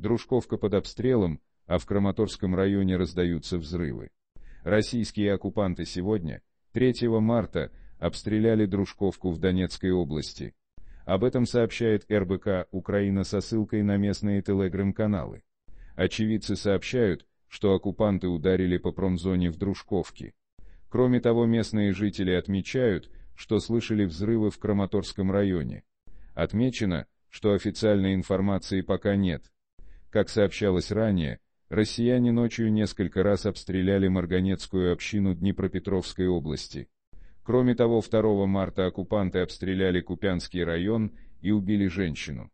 Дружковка под обстрелом, а в Краматорском районе раздаются взрывы. Российские оккупанты сегодня, 3 марта, обстреляли Дружковку в Донецкой области. Об этом сообщает РБК «Украина» со ссылкой на местные телеграм-каналы. Очевидцы сообщают, что оккупанты ударили по промзоне в Дружковке. Кроме того, местные жители отмечают, что слышали взрывы в Краматорском районе. Отмечено, что официальной информации пока нет, как сообщалось ранее, россияне ночью несколько раз обстреляли Марганецкую общину Днепропетровской области. Кроме того, 2 марта оккупанты обстреляли Купянский район и убили женщину.